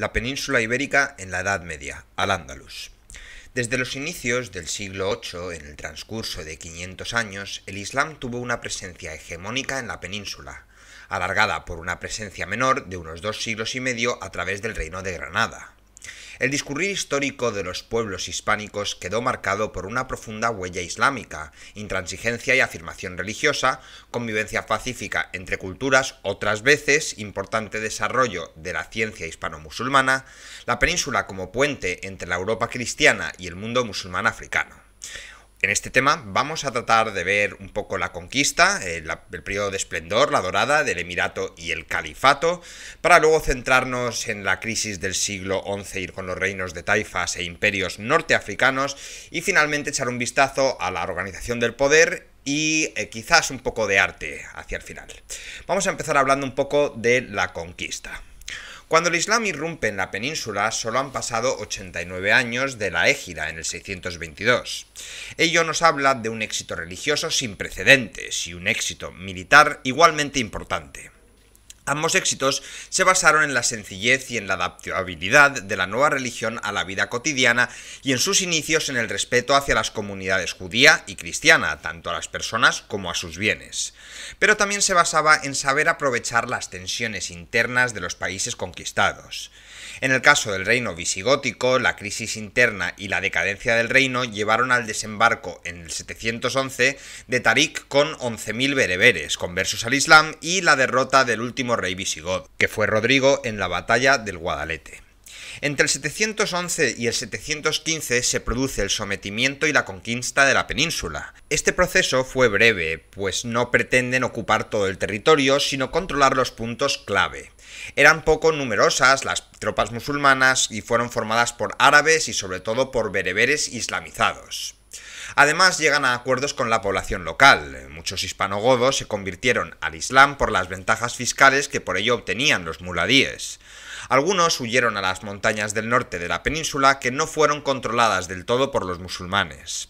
la península ibérica en la Edad Media, al Ándalus. Desde los inicios del siglo VIII, en el transcurso de 500 años, el Islam tuvo una presencia hegemónica en la península, alargada por una presencia menor de unos dos siglos y medio a través del Reino de Granada. El discurrir histórico de los pueblos hispánicos quedó marcado por una profunda huella islámica, intransigencia y afirmación religiosa, convivencia pacífica entre culturas, otras veces importante desarrollo de la ciencia hispano-musulmana, la península como puente entre la Europa cristiana y el mundo musulmán africano. En este tema vamos a tratar de ver un poco la conquista, eh, el, periodo de esplendor, la dorada del Emirato y el Califato, para luego centrarnos en la crisis del siglo XI ir con los reinos de taifas e imperios norteafricanos y finalmente echar un vistazo a la organización del poder y eh, quizás un poco de arte hacia el final. Vamos a empezar hablando un poco de la conquista. Cuando el Islam irrumpe en la península, solo han pasado 89 años de la égida en el 622. Ello nos habla de un éxito religioso sin precedentes y un éxito militar igualmente importante. Ambos éxitos se basaron en la sencillez y en la adaptabilidad de la nueva religión a la vida cotidiana y en sus inicios en el respeto hacia las comunidades judía y cristiana, tanto a las personas como a sus bienes. Pero también se basaba en saber aprovechar las tensiones internas de los países conquistados. En el caso del reino visigótico, la crisis interna y la decadencia del reino llevaron al desembarco en el 711 de Tarik con 11.000 bereberes, conversos al Islam, y la derrota del último rey visigodo, que fue Rodrigo en la batalla del Guadalete. Entre el 711 y el 715 se produce el sometimiento y la conquista de la península. Este proceso fue breve, pues no pretenden ocupar todo el territorio, sino controlar los puntos clave. Eran poco numerosas las tropas musulmanas y fueron formadas por árabes y sobre todo por bereberes islamizados. Además, llegan a acuerdos con la población local. Muchos hispanogodos se convirtieron al Islam por las ventajas fiscales que por ello obtenían los muladíes. Algunos huyeron a las montañas del norte de la península que no fueron controladas del todo por los musulmanes.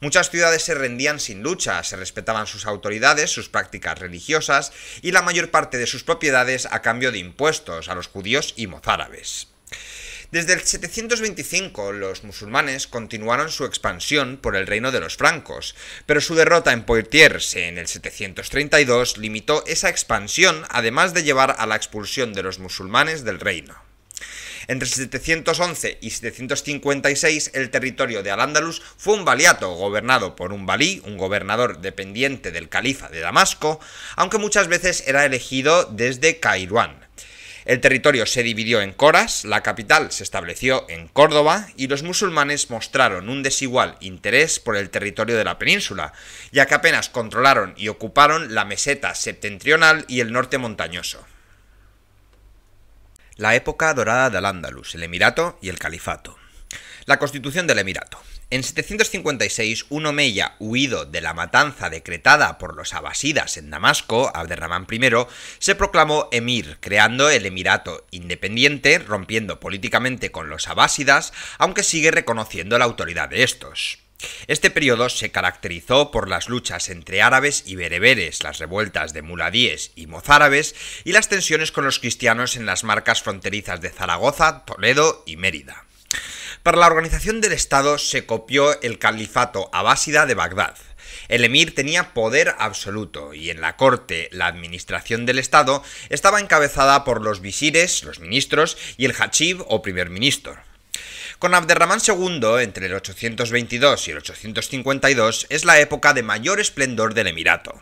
Muchas ciudades se rendían sin lucha, se respetaban sus autoridades, sus prácticas religiosas y la mayor parte de sus propiedades a cambio de impuestos a los judíos y mozárabes. Desde el 725 los musulmanes continuaron su expansión por el reino de los francos, pero su derrota en Poitiers en el 732 limitó esa expansión además de llevar a la expulsión de los musulmanes del reino. Entre 711 y 756 el territorio de Al-Ándalus fue un baliato gobernado por un balí, un gobernador dependiente del califa de Damasco, aunque muchas veces era elegido desde Cairuán. El territorio se dividió en coras, la capital se estableció en Córdoba y los musulmanes mostraron un desigual interés por el territorio de la península, ya que apenas controlaron y ocuparon la meseta septentrional y el norte montañoso. La época dorada del Ándalus, el Emirato y el Califato. La constitución del Emirato. En 756, un omeya huido de la matanza decretada por los abasidas en Damasco, Abderramán I, se proclamó emir, creando el Emirato independiente, rompiendo políticamente con los abasidas, aunque sigue reconociendo la autoridad de estos. Este periodo se caracterizó por las luchas entre árabes y bereberes, las revueltas de muladíes y mozárabes y las tensiones con los cristianos en las marcas fronterizas de Zaragoza, Toledo y Mérida. Para la organización del Estado se copió el califato abásida de Bagdad. El emir tenía poder absoluto y en la corte la administración del Estado estaba encabezada por los visires, los ministros y el hachib o primer ministro. Con Abderramán II, entre el 822 y el 852, es la época de mayor esplendor del Emirato.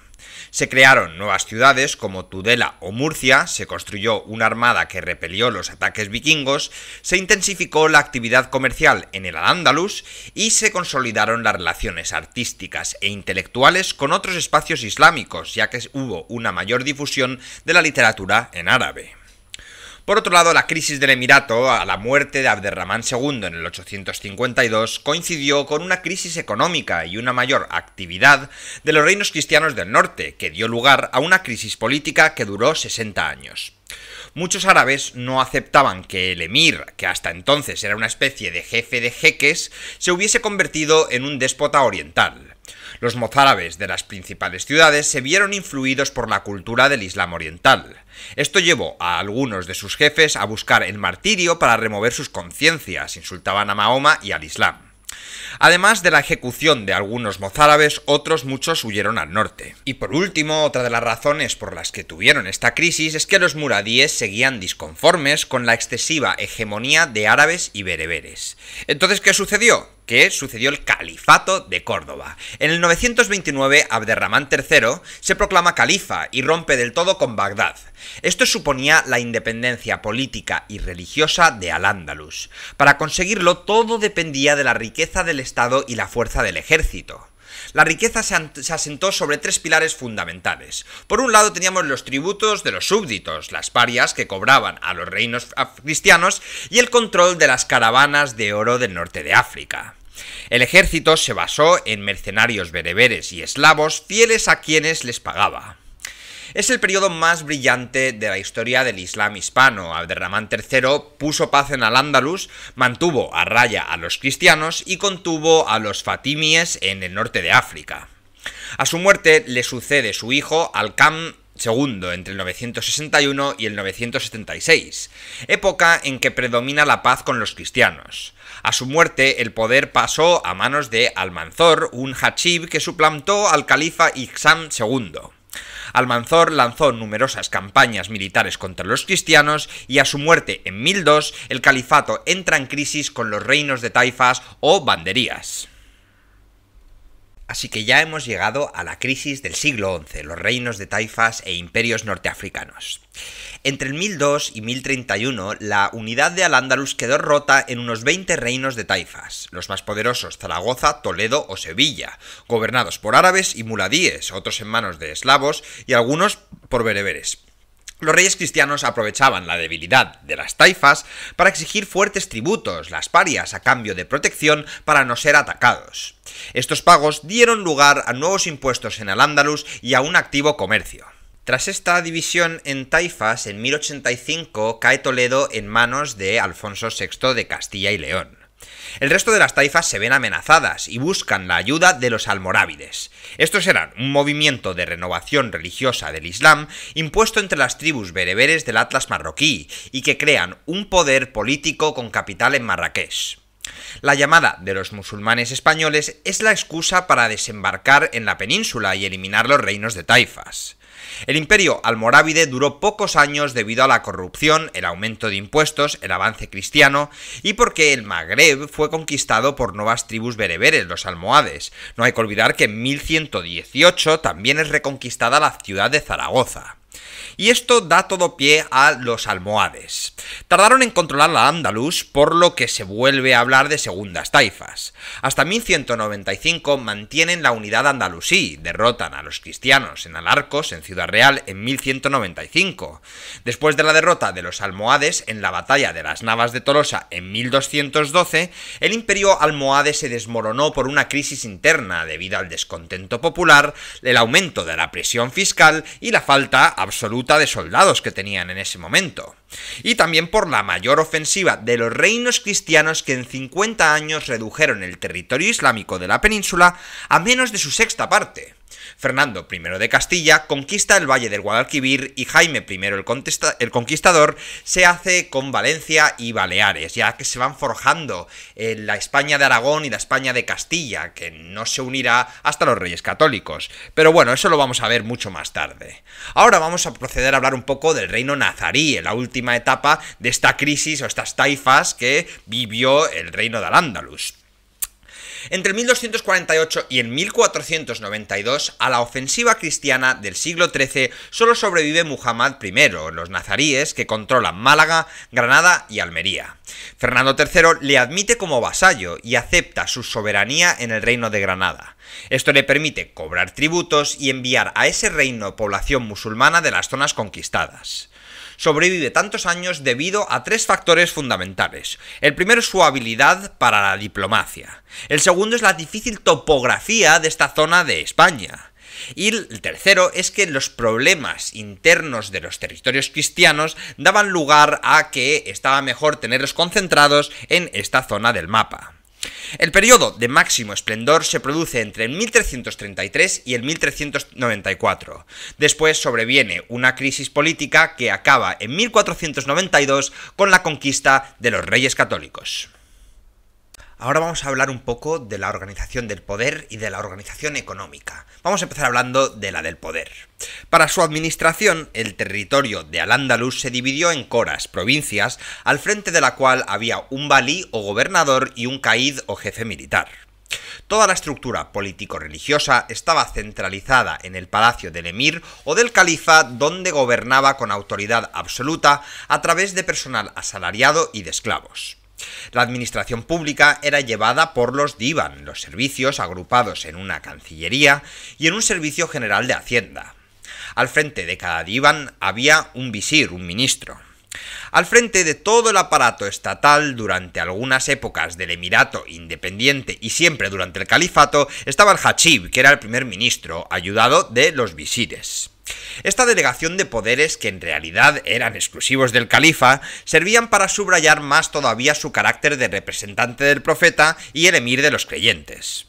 Se crearon nuevas ciudades como Tudela o Murcia, se construyó una armada que repelió los ataques vikingos, se intensificó la actividad comercial en el Al-Ándalus y se consolidaron las relaciones artísticas e intelectuales con otros espacios islámicos, ya que hubo una mayor difusión de la literatura en árabe. Por otro lado, la crisis del Emirato, a la muerte de Abderramán II en el 852, coincidió con una crisis económica y una mayor actividad de los reinos cristianos del norte, que dio lugar a una crisis política que duró 60 años. Muchos árabes no aceptaban que el emir, que hasta entonces era una especie de jefe de jeques, se hubiese convertido en un déspota oriental. Los mozárabes de las principales ciudades se vieron influidos por la cultura del Islam oriental. Esto llevó a algunos de sus jefes a buscar el martirio para remover sus conciencias, insultaban a Mahoma y al Islam. Además de la ejecución de algunos mozárabes, otros muchos huyeron al norte. Y por último, otra de las razones por las que tuvieron esta crisis es que los muradíes seguían disconformes con la excesiva hegemonía de árabes y bereberes. Entonces, ¿qué sucedió? que sucedió el Califato de Córdoba. En el 929, Abderramán III se proclama califa y rompe del todo con Bagdad. Esto suponía la independencia política y religiosa de Al-Ándalus. Para conseguirlo, todo dependía de la riqueza del Estado y la fuerza del ejército. La riqueza se asentó sobre tres pilares fundamentales. Por un lado teníamos los tributos de los súbditos, las parias que cobraban a los reinos cristianos y el control de las caravanas de oro del norte de África. El ejército se basó en mercenarios bereberes y eslavos fieles a quienes les pagaba. Es el periodo más brillante de la historia del Islam hispano. Abderramán III puso paz en Al-Ándalus, mantuvo a raya a los cristianos y contuvo a los fatimíes en el norte de África. A su muerte le sucede su hijo al segundo entre el 961 y el 976, época en que predomina la paz con los cristianos. A su muerte, el poder pasó a manos de Almanzor, un hachib que suplantó al califa Ixam II. Almanzor lanzó numerosas campañas militares contra los cristianos y a su muerte en 1002 el califato entra en crisis con los reinos de taifas o banderías. Así que ya hemos llegado a la crisis del siglo XI, los reinos de taifas e imperios norteafricanos. Entre el 1002 y 1031, la unidad de al quedó rota en unos 20 reinos de taifas, los más poderosos Zaragoza, Toledo o Sevilla, gobernados por árabes y muladíes, otros en manos de eslavos y algunos por bereberes. Los reyes cristianos aprovechaban la debilidad de las taifas para exigir fuertes tributos, las parias, a cambio de protección para no ser atacados. Estos pagos dieron lugar a nuevos impuestos en el andalus y a un activo comercio. Tras esta división en taifas, en 1085 cae Toledo en manos de Alfonso VI de Castilla y León. El resto de las taifas se ven amenazadas y buscan la ayuda de los almorávides. Estos eran un movimiento de renovación religiosa del Islam impuesto entre las tribus bereberes del Atlas marroquí y que crean un poder político con capital en Marrakech. La llamada de los musulmanes españoles es la excusa para desembarcar en la península y eliminar los reinos de taifas. El imperio almorávide duró pocos años debido a la corrupción, el aumento de impuestos, el avance cristiano y porque el Magreb fue conquistado por nuevas tribus bereberes, los almohades. No hay que olvidar que en 1118 también es reconquistada la ciudad de Zaragoza y esto da todo pie a los almohades. Tardaron en controlar la Andaluz, por lo que se vuelve a hablar de segundas taifas. Hasta 1195 mantienen la unidad andalusí, derrotan a los cristianos en Alarcos, en Ciudad Real, en 1195. Después de la derrota de los almohades en la batalla de las Navas de Tolosa en 1212, el imperio almohade se desmoronó por una crisis interna debido al descontento popular, el aumento de la presión fiscal y la falta absoluta absoluta de soldados que tenían en ese momento, y también por la mayor ofensiva de los reinos cristianos que en 50 años redujeron el territorio islámico de la península a menos de su sexta parte. Fernando I de Castilla conquista el valle del Guadalquivir y Jaime I el, Conquistador se hace con Valencia y Baleares, ya que se van forjando la España de Aragón y la España de Castilla, que no se unirá hasta los Reyes Católicos. Pero bueno, eso lo vamos a ver mucho más tarde. Ahora vamos a proceder a hablar un poco del reino nazarí, en la última etapa de esta crisis o estas taifas que vivió el reino de al entre 1248 y el 1492, a la ofensiva cristiana del siglo XIII solo sobrevive Muhammad I, los nazaríes que controlan Málaga, Granada y Almería. Fernando III le admite como vasallo y acepta su soberanía en el reino de Granada. Esto le permite cobrar tributos y enviar a ese reino población musulmana de las zonas conquistadas sobrevive tantos años debido a tres factores fundamentales. El primero es su habilidad para la diplomacia. El segundo es la difícil topografía de esta zona de España. Y el tercero es que los problemas internos de los territorios cristianos daban lugar a que estaba mejor tenerlos concentrados en esta zona del mapa. El periodo de máximo esplendor se produce entre el 1333 y el 1394. Después sobreviene una crisis política que acaba en 1492 con la conquista de los reyes católicos. Ahora vamos a hablar un poco de la organización del poder y de la organización económica. Vamos a empezar hablando de la del poder. Para su administración, el territorio de Al-Ándalus se dividió en coras, provincias, al frente de la cual había un valí o gobernador y un caíd o jefe militar. Toda la estructura político-religiosa estaba centralizada en el palacio del emir o del califa donde gobernaba con autoridad absoluta a través de personal asalariado y de esclavos. La administración pública era llevada por los DIVAN, los servicios agrupados en una Cancillería y en un Servicio General de Hacienda. Al frente de cada DIVAN había un visir, un ministro. Al frente de todo el aparato estatal durante algunas épocas del Emirato Independiente y siempre durante el Califato estaba el Hachib, que era el primer ministro, ayudado de los visires. Esta delegación de poderes, que en realidad eran exclusivos del califa, servían para subrayar más todavía su carácter de representante del profeta y el emir de los creyentes.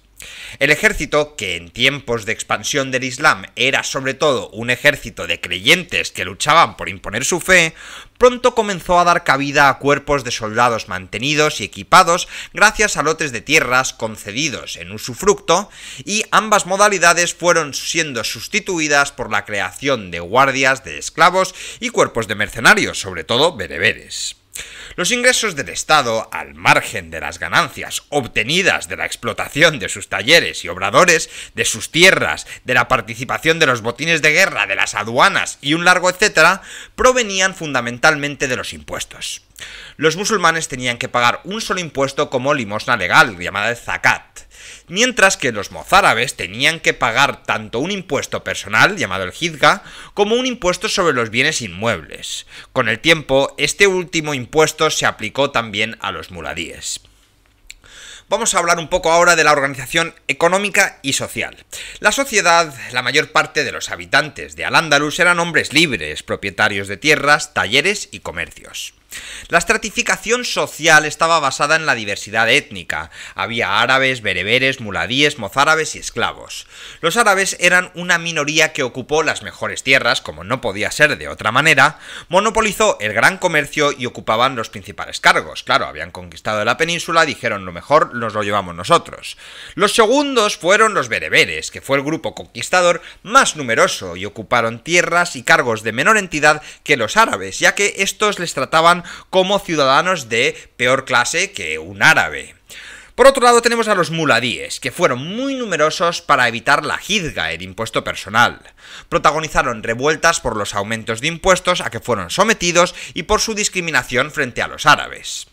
El ejército, que en tiempos de expansión del Islam era sobre todo un ejército de creyentes que luchaban por imponer su fe, pronto comenzó a dar cabida a cuerpos de soldados mantenidos y equipados gracias a lotes de tierras concedidos en usufructo, y ambas modalidades fueron siendo sustituidas por la creación de guardias de esclavos y cuerpos de mercenarios, sobre todo bereberes. Los ingresos del Estado, al margen de las ganancias obtenidas de la explotación de sus talleres y obradores, de sus tierras, de la participación de los botines de guerra, de las aduanas y un largo etcétera, provenían fundamentalmente de los impuestos. Los musulmanes tenían que pagar un solo impuesto como limosna legal, llamada zakat mientras que los mozárabes tenían que pagar tanto un impuesto personal, llamado el jizga, como un impuesto sobre los bienes inmuebles. Con el tiempo, este último impuesto se aplicó también a los muladíes vamos a hablar un poco ahora de la organización económica y social. La sociedad, la mayor parte de los habitantes de Al-Ándalus eran hombres libres, propietarios de tierras, talleres y comercios. La estratificación social estaba basada en la diversidad étnica. Había árabes, bereberes, muladíes, mozárabes y esclavos. Los árabes eran una minoría que ocupó las mejores tierras, como no podía ser de otra manera, monopolizó el gran comercio y ocupaban los principales cargos. Claro, habían conquistado la península, dijeron lo mejor, nos lo llevamos nosotros. Los segundos fueron los bereberes, que fue el grupo conquistador más numeroso y ocuparon tierras y cargos de menor entidad que los árabes, ya que estos les trataban como ciudadanos de peor clase que un árabe. Por otro lado tenemos a los muladíes, que fueron muy numerosos para evitar la jizga, el impuesto personal. Protagonizaron revueltas por los aumentos de impuestos a que fueron sometidos y por su discriminación frente a los árabes.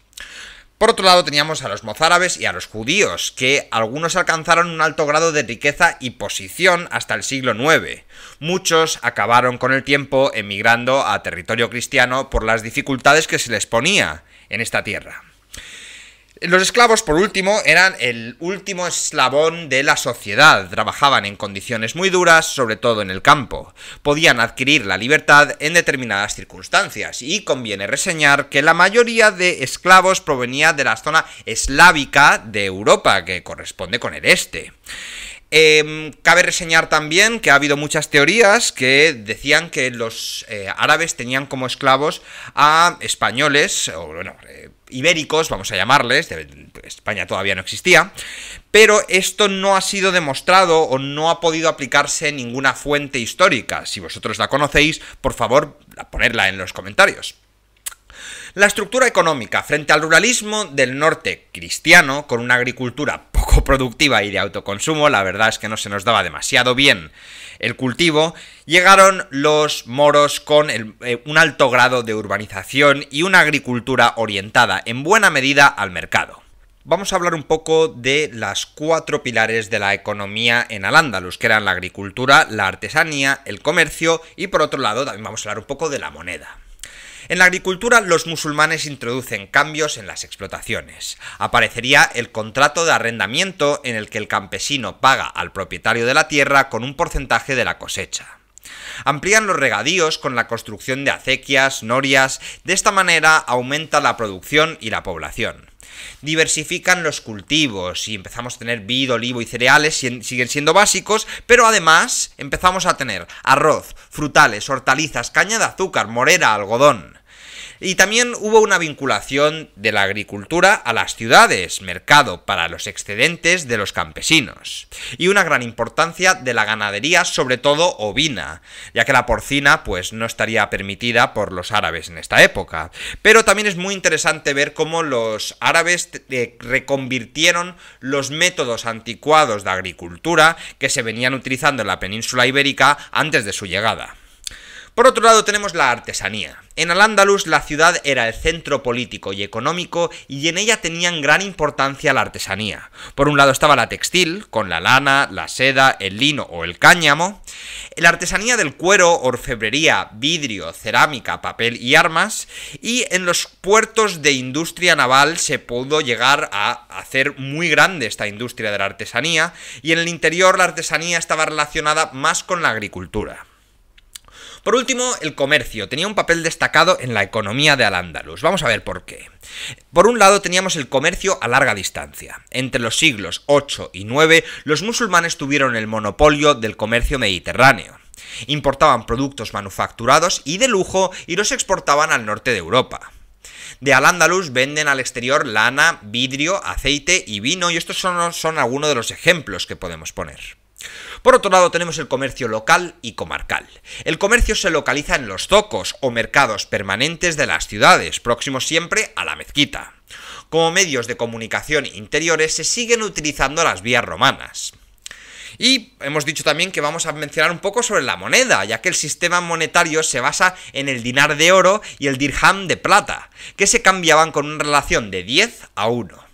Por otro lado teníamos a los mozárabes y a los judíos, que algunos alcanzaron un alto grado de riqueza y posición hasta el siglo IX. Muchos acabaron con el tiempo emigrando a territorio cristiano por las dificultades que se les ponía en esta tierra. Los esclavos, por último, eran el último eslabón de la sociedad. Trabajaban en condiciones muy duras, sobre todo en el campo. Podían adquirir la libertad en determinadas circunstancias, y conviene reseñar que la mayoría de esclavos provenía de la zona eslábica de Europa, que corresponde con el este. Em, cabe reseñar también que ha habido muchas teorías que decían que los eh, árabes tenían como esclavos a españoles, o bueno, eh, ibéricos, vamos a llamarles, España todavía no existía, pero esto no ha sido demostrado o no ha podido aplicarse en ninguna fuente histórica. Si vosotros la conocéis, por favor, ponedla en los comentarios. La estructura económica frente al ruralismo del norte cristiano, con una agricultura productiva y de autoconsumo, la verdad es que no se nos daba demasiado bien el cultivo, llegaron los moros con eh, un alto grado de urbanización y una agricultura orientada en buena medida al mercado. Vamos a hablar un poco de las cuatro pilares de la economía en Al-Ándalus, que eran la agricultura, la artesanía, el comercio y por otro lado también vamos a hablar un poco de la moneda. En la agricultura los musulmanes introducen cambios en las explotaciones. Aparecería el contrato de arrendamiento en el que el campesino paga al propietario de la tierra con un porcentaje de la cosecha. Amplían los regadíos con la construcción de acequias, norias, de esta manera aumenta la producción y la población. Diversifican los cultivos y empezamos a tener vid, olivo y cereales, siguen siendo básicos, pero además empezamos a tener arroz, frutales, hortalizas, caña de azúcar, morera, algodón. Y también hubo una vinculación de la agricultura a las ciudades, mercado para los excedentes de los campesinos. Y una gran importancia de la ganadería, sobre todo ovina, ya que la porcina pues no estaría permitida por los árabes en esta época. Pero también es muy interesante ver cómo los árabes eh, reconvirtieron los métodos anticuados de agricultura que se venían utilizando en la península ibérica antes de su llegada. Por otro lado tenemos la artesanía. En Al-Ándalus la ciudad era el centro político y económico y en ella tenían gran importancia la artesanía. Por un lado estaba la textil, con la lana, la seda, el lino o el cáñamo. La artesanía del cuero, orfebrería, vidrio, cerámica, papel y armas. Y en los puertos de industria naval se pudo llegar a hacer muy grande esta industria de la artesanía. Y en el interior la artesanía estaba relacionada más con la agricultura. Por último, el comercio tenía un papel destacado en la economía de Al-Ándalus. Vamos a ver por qué. Por un lado teníamos el comercio a larga distancia. Entre los siglos 8 y 9, los musulmanes tuvieron el monopolio del comercio mediterráneo. Importaban productos manufacturados y de lujo y los exportaban al norte de Europa. De Al-Ándalus venden al exterior lana, vidrio, aceite y vino, y estos son algunos de los ejemplos que podemos poner. Por otro lado tenemos el comercio local y comarcal. El comercio se localiza en los zocos o mercados permanentes de las ciudades, próximos siempre a la mezquita. Como medios de comunicación interiores se siguen utilizando las vías romanas. Y hemos dicho también que vamos a mencionar un poco sobre la moneda, ya que el sistema monetario se basa en el dinar de oro y el dirham de plata, que se cambiaban con una relación de 10 a 1.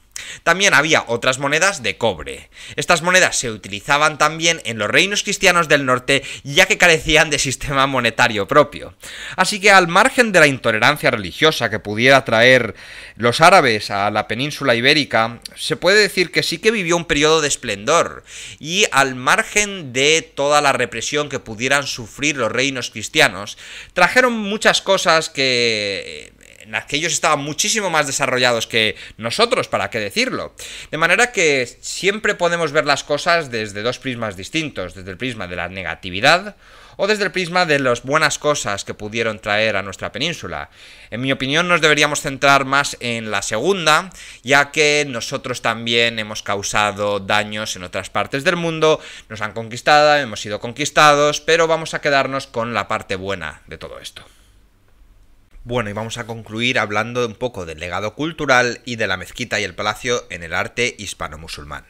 También había otras monedas de cobre. Estas monedas se utilizaban también en los reinos cristianos del norte ya que carecían de sistema monetario propio. Así que al margen de la intolerancia religiosa que pudiera traer los árabes a la península ibérica, se puede decir que sí que vivió un periodo de esplendor y al margen de toda la represión que pudieran sufrir los reinos cristianos, trajeron muchas cosas que en las estaban muchísimo más desarrollados que nosotros, para qué decirlo. De manera que siempre podemos ver las cosas desde dos prismas distintos, desde el prisma de la negatividad o desde el prisma de las buenas cosas que pudieron traer a nuestra península. En mi opinión nos deberíamos centrar más en la segunda, ya que nosotros también hemos causado daños en otras partes del mundo, nos han conquistado, hemos sido conquistados, pero vamos a quedarnos con la parte buena de todo esto. Bueno, y vamos a concluir hablando un poco del legado cultural y de la mezquita y el palacio en el arte hispano-musulmán.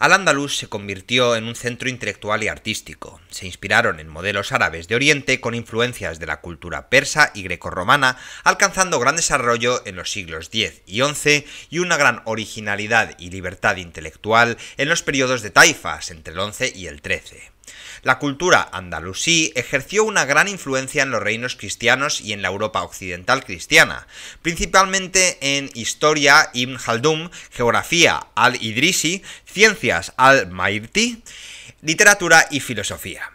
al andalus se convirtió en un centro intelectual y artístico. Se inspiraron en modelos árabes de Oriente con influencias de la cultura persa y grecorromana, alcanzando gran desarrollo en los siglos X y XI y una gran originalidad y libertad intelectual en los periodos de Taifas entre el XI y el XIII. La cultura andalusí ejerció una gran influencia en los reinos cristianos y en la Europa occidental cristiana, principalmente en historia Ibn Haldum, geografía al-Idrisi, ciencias al-Mairti, literatura y filosofía.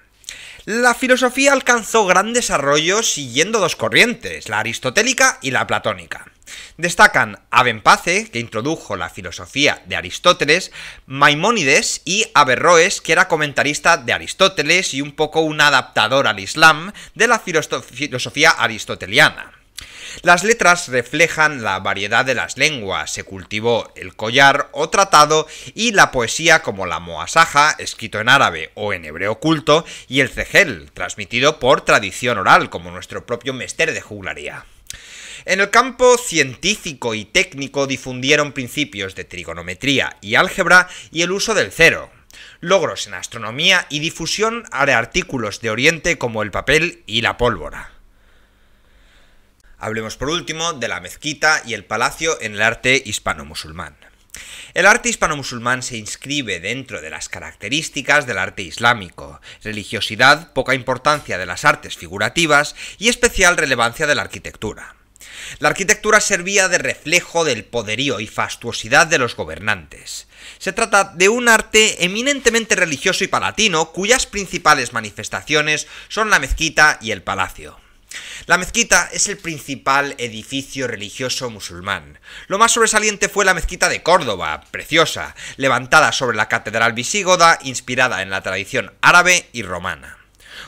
La filosofía alcanzó gran desarrollo siguiendo dos corrientes, la aristotélica y la platónica. Destacan Abenpace, que introdujo la filosofía de Aristóteles, Maimónides y Averroes, que era comentarista de Aristóteles y un poco un adaptador al Islam de la filosofía aristoteliana. Las letras reflejan la variedad de las lenguas, se cultivó el collar o tratado y la poesía como la moasaja, escrito en árabe o en hebreo culto, y el cegel, transmitido por tradición oral, como nuestro propio mester de juglaría. En el campo científico y técnico difundieron principios de trigonometría y álgebra y el uso del cero, logros en astronomía y difusión de artículos de Oriente como el papel y la pólvora. Hablemos por último de la mezquita y el palacio en el arte hispano-musulmán. El arte hispano-musulmán se inscribe dentro de las características del arte islámico, religiosidad, poca importancia de las artes figurativas y especial relevancia de la arquitectura. La arquitectura servía de reflejo del poderío y fastuosidad de los gobernantes. Se trata de un arte eminentemente religioso y palatino cuyas principales manifestaciones son la mezquita y el palacio. La mezquita es el principal edificio religioso musulmán. Lo más sobresaliente fue la mezquita de Córdoba, preciosa, levantada sobre la catedral visigoda, inspirada en la tradición árabe y romana.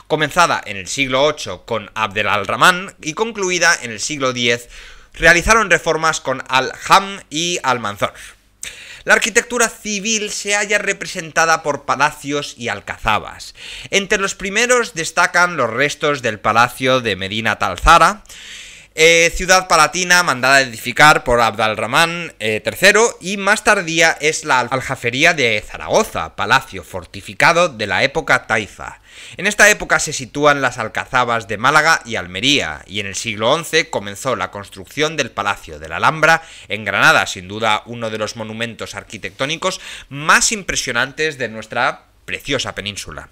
Comenzada en el siglo VIII con Abdel al-Rahman y concluida en el siglo X, realizaron reformas con Al-Ham y Al-Manzor la arquitectura civil se halla representada por palacios y alcazabas. Entre los primeros destacan los restos del Palacio de Medina Talzara, eh, ciudad palatina mandada a edificar por Abd III eh, y más tardía es la Aljafería de Zaragoza, palacio fortificado de la época taifa. En esta época se sitúan las alcazabas de Málaga y Almería y en el siglo XI comenzó la construcción del Palacio de la Alhambra en Granada, sin duda uno de los monumentos arquitectónicos más impresionantes de nuestra preciosa península.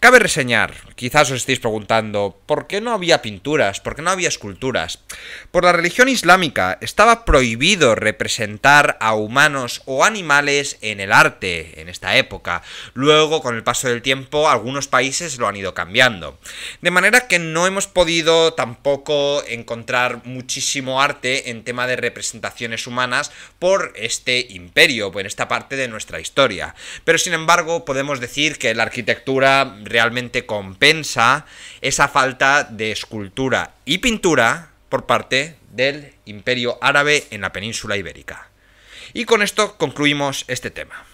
Cabe reseñar, quizás os estéis preguntando, ¿por qué no había pinturas? ¿Por qué no había esculturas? Por la religión islámica estaba prohibido representar a humanos o animales en el arte en esta época. Luego, con el paso del tiempo, algunos países lo han ido cambiando. De manera que no hemos podido tampoco encontrar muchísimo arte en tema de representaciones humanas por este imperio, por esta parte de nuestra historia. Pero sin embargo, podemos decir que la arquitectura realmente compensa esa falta de escultura y pintura por parte del imperio árabe en la península ibérica. Y con esto concluimos este tema.